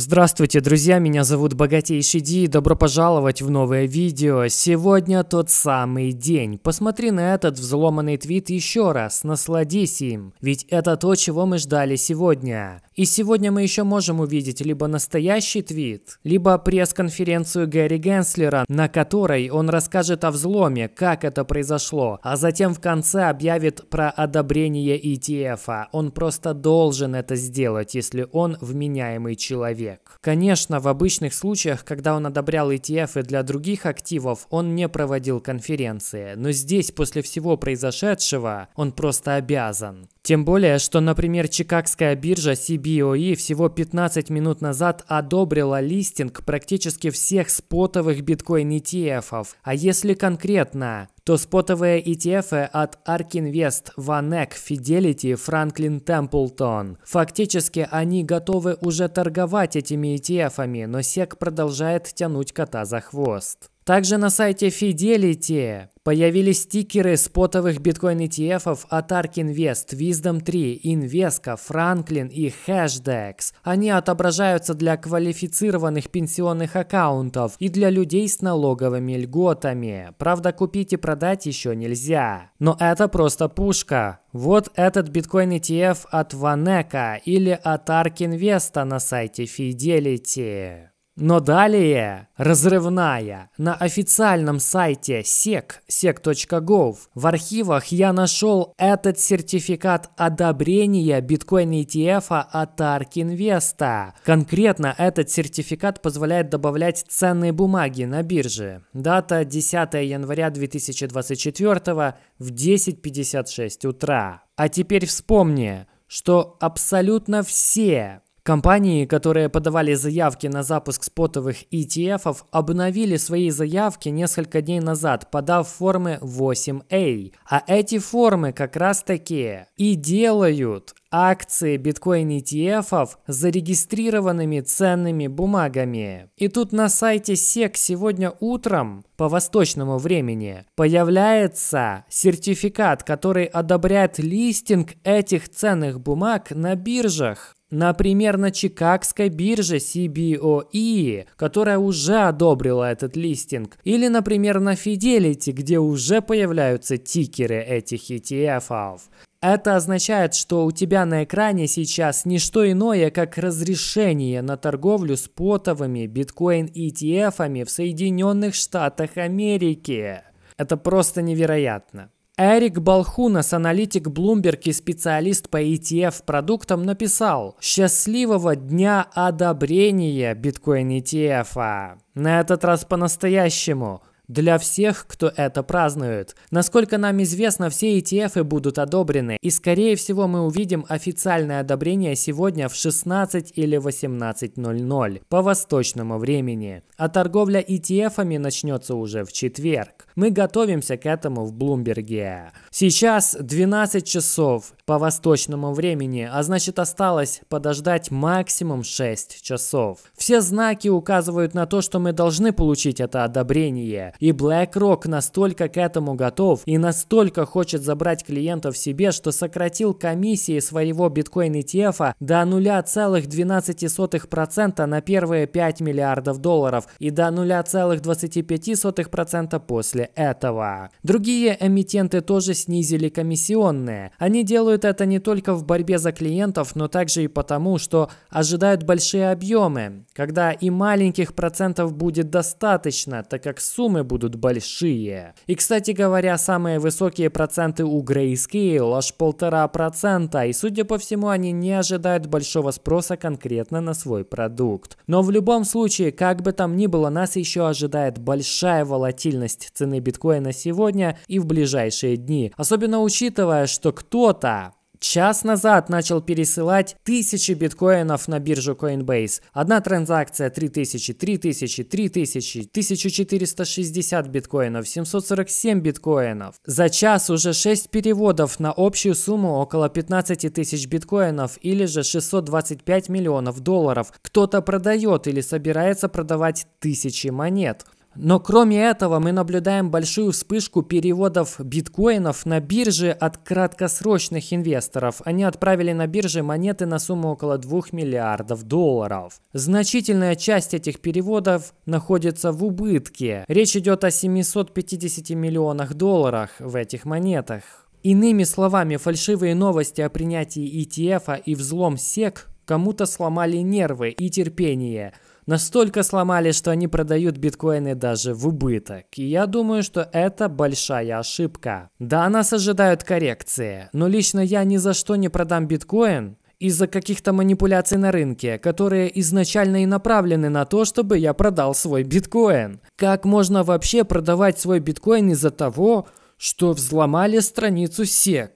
Здравствуйте, друзья, меня зовут Богатейший Ди, добро пожаловать в новое видео. Сегодня тот самый день. Посмотри на этот взломанный твит еще раз, насладись им, ведь это то, чего мы ждали сегодня. И сегодня мы еще можем увидеть либо настоящий твит, либо пресс-конференцию Гэри Генслера, на которой он расскажет о взломе, как это произошло, а затем в конце объявит про одобрение ETF. -а. Он просто должен это сделать, если он вменяемый человек. Конечно, в обычных случаях, когда он одобрял ETF для других активов, он не проводил конференции, но здесь после всего произошедшего он просто обязан. Тем более, что, например, Чикагская биржа CB BOE всего 15 минут назад одобрила листинг практически всех спотовых биткоин ETF. А если конкретно, то спотовые ETF от ARK Invest, VanEck, Fidelity, Franklin Templeton. Фактически они готовы уже торговать этими ETF, но SEC продолжает тянуть кота за хвост. Также на сайте Fidelity Появились стикеры с потовых биткоин ETF от ARK Invest, Wisdom 3, Invesco, Franklin и Hashdex. Они отображаются для квалифицированных пенсионных аккаунтов и для людей с налоговыми льготами. Правда, купить и продать еще нельзя. Но это просто пушка. Вот этот биткоин ETF от Ванека или от ARK Invest на сайте Fidelity. Но далее разрывная. На официальном сайте SEC, sec.gov, в архивах я нашел этот сертификат одобрения биткоин ETF от ARK Invest. Конкретно этот сертификат позволяет добавлять ценные бумаги на бирже. Дата 10 января 2024 в 10.56 утра. А теперь вспомни, что абсолютно все Компании, которые подавали заявки на запуск спотовых ETF, обновили свои заявки несколько дней назад, подав формы 8A. А эти формы как раз такие и делают акции биткоин-ETF зарегистрированными ценными бумагами. И тут на сайте SEC сегодня утром по восточному времени появляется сертификат, который одобряет листинг этих ценных бумаг на биржах. Например, на Чикагской бирже CBOE, которая уже одобрила этот листинг. Или, например, на Fidelity, где уже появляются тикеры этих ETF. -ов. Это означает, что у тебя на экране сейчас не что иное, как разрешение на торговлю спотовыми биткоин-ETF в Соединенных Штатах Америки. Это просто невероятно. Эрик Балхунас, аналитик Bloomberg и специалист по ETF-продуктам, написал «Счастливого дня одобрения биткоин-ETF». На этот раз по-настоящему для всех, кто это празднует. Насколько нам известно, все ETF будут одобрены, и скорее всего мы увидим официальное одобрение сегодня в 16 или 18.00 по восточному времени. А торговля ETF начнется уже в четверг. Мы готовимся к этому в Блумберге. Сейчас 12 часов по восточному времени, а значит осталось подождать максимум 6 часов. Все знаки указывают на то, что мы должны получить это одобрение. И BlackRock настолько к этому готов и настолько хочет забрать клиентов себе, что сократил комиссии своего биткоин ETF а до 0,12% на первые 5 миллиардов долларов и до 0,25% после этого. Другие эмитенты тоже снизили комиссионные. Они делают это не только в борьбе за клиентов, но также и потому, что ожидают большие объемы, когда и маленьких процентов будет достаточно, так как суммы будут большие. И, кстати говоря, самые высокие проценты у Grayscale аж полтора процента, и, судя по всему, они не ожидают большого спроса конкретно на свой продукт. Но в любом случае, как бы там ни было, нас еще ожидает большая волатильность цены цены биткоина сегодня и в ближайшие дни. Особенно учитывая, что кто-то час назад начал пересылать тысячи биткоинов на биржу Coinbase. Одна транзакция 3000, 3000, 3000, 1460 биткоинов, 747 биткоинов. За час уже 6 переводов на общую сумму около 15 тысяч биткоинов или же 625 миллионов долларов. Кто-то продает или собирается продавать тысячи монет. Но кроме этого мы наблюдаем большую вспышку переводов биткоинов на бирже от краткосрочных инвесторов. Они отправили на бирже монеты на сумму около 2 миллиардов долларов. Значительная часть этих переводов находится в убытке. Речь идет о 750 миллионах долларов в этих монетах. Иными словами, фальшивые новости о принятии ETF а и взлом SEC кому-то сломали нервы и терпение – настолько сломали, что они продают биткоины даже в убыток. И я думаю, что это большая ошибка. Да, нас ожидают коррекции, но лично я ни за что не продам биткоин, из-за каких-то манипуляций на рынке, которые изначально и направлены на то, чтобы я продал свой биткоин. Как можно вообще продавать свой биткоин из-за того, что взломали страницу SEC?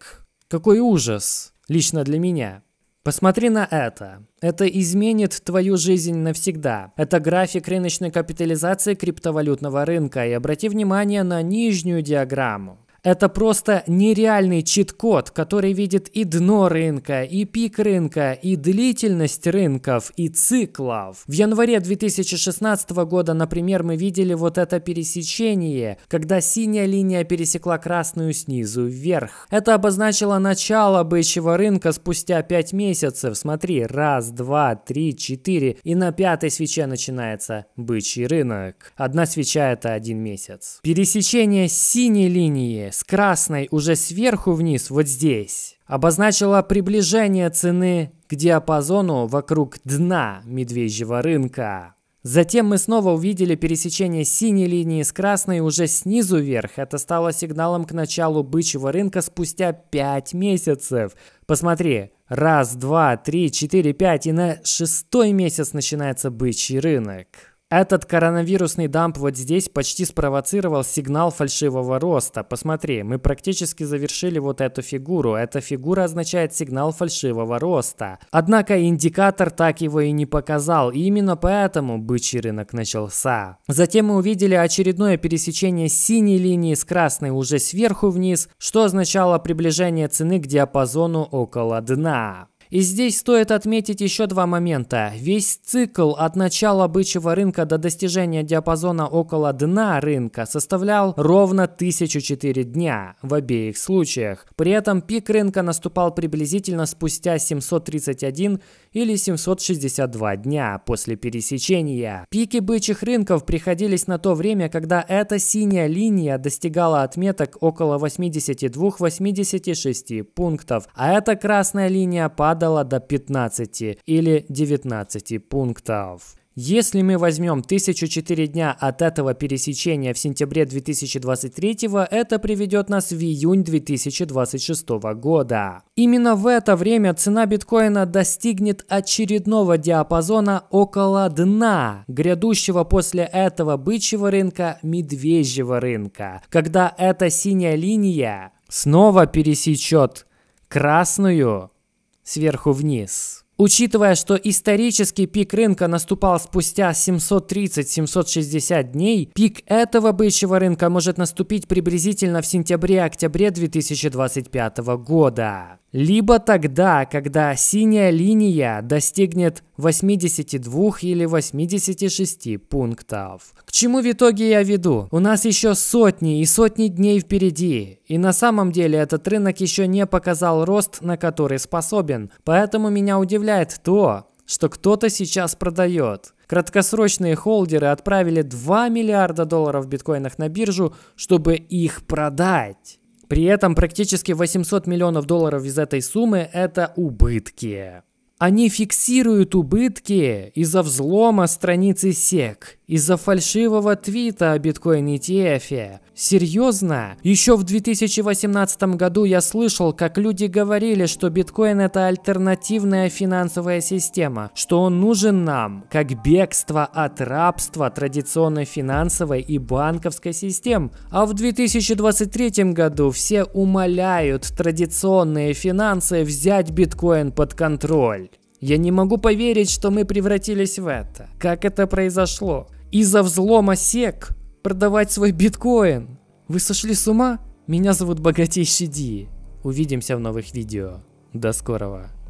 Какой ужас, лично для меня. Посмотри на это. Это изменит твою жизнь навсегда. Это график рыночной капитализации криптовалютного рынка. И обрати внимание на нижнюю диаграмму. Это просто нереальный чит-код, который видит и дно рынка, и пик рынка, и длительность рынков, и циклов. В январе 2016 года, например, мы видели вот это пересечение, когда синяя линия пересекла красную снизу вверх. Это обозначило начало бычьего рынка спустя 5 месяцев. Смотри, раз, два, три, четыре, и на пятой свече начинается бычий рынок. Одна свеча это один месяц. Пересечение синей линии с красной уже сверху вниз, вот здесь, обозначила приближение цены к диапазону вокруг дна медвежьего рынка. Затем мы снова увидели пересечение синей линии с красной уже снизу вверх. Это стало сигналом к началу бычьего рынка спустя 5 месяцев. Посмотри, раз, два, три, четыре, пять, и на шестой месяц начинается бычий рынок. Этот коронавирусный дамп вот здесь почти спровоцировал сигнал фальшивого роста. Посмотри, мы практически завершили вот эту фигуру. Эта фигура означает сигнал фальшивого роста. Однако индикатор так его и не показал, и именно поэтому бычий рынок начался. Затем мы увидели очередное пересечение синей линии с красной уже сверху вниз, что означало приближение цены к диапазону около дна. И здесь стоит отметить еще два момента. Весь цикл от начала бычьего рынка до достижения диапазона около дна рынка составлял ровно 1004 дня в обеих случаях. При этом пик рынка наступал приблизительно спустя 731 или 762 дня после пересечения. Пики бычьих рынков приходились на то время, когда эта синяя линия достигала отметок около 82-86 пунктов, а эта красная линия падала падала до 15 или 19 пунктов. Если мы возьмем 1004 дня от этого пересечения в сентябре 2023, это приведет нас в июнь 2026 года. Именно в это время цена биткоина достигнет очередного диапазона около дна, грядущего после этого бычьего рынка медвежьего рынка, когда эта синяя линия снова пересечет красную сверху вниз. Учитывая, что исторический пик рынка наступал спустя 730-760 дней, пик этого бычьего рынка может наступить приблизительно в сентябре-октябре 2025 года либо тогда, когда синяя линия достигнет 82 или 86 пунктов. К чему в итоге я веду? У нас еще сотни и сотни дней впереди. И на самом деле этот рынок еще не показал рост, на который способен. Поэтому меня удивляет то, что кто-то сейчас продает. Краткосрочные холдеры отправили 2 миллиарда долларов в биткоинах на биржу, чтобы их продать. При этом практически 800 миллионов долларов из этой суммы – это убытки. Они фиксируют убытки из-за взлома страницы SEC из-за фальшивого твита о биткоин ETF. Серьезно? Еще в 2018 году я слышал, как люди говорили, что биткоин это альтернативная финансовая система, что он нужен нам, как бегство от рабства традиционной финансовой и банковской систем. А в 2023 году все умоляют традиционные финансы взять биткоин под контроль. Я не могу поверить, что мы превратились в это. Как это произошло? из-за взлома сек продавать свой биткоин. Вы сошли с ума? Меня зовут Богатейший Ди. Увидимся в новых видео. До скорого.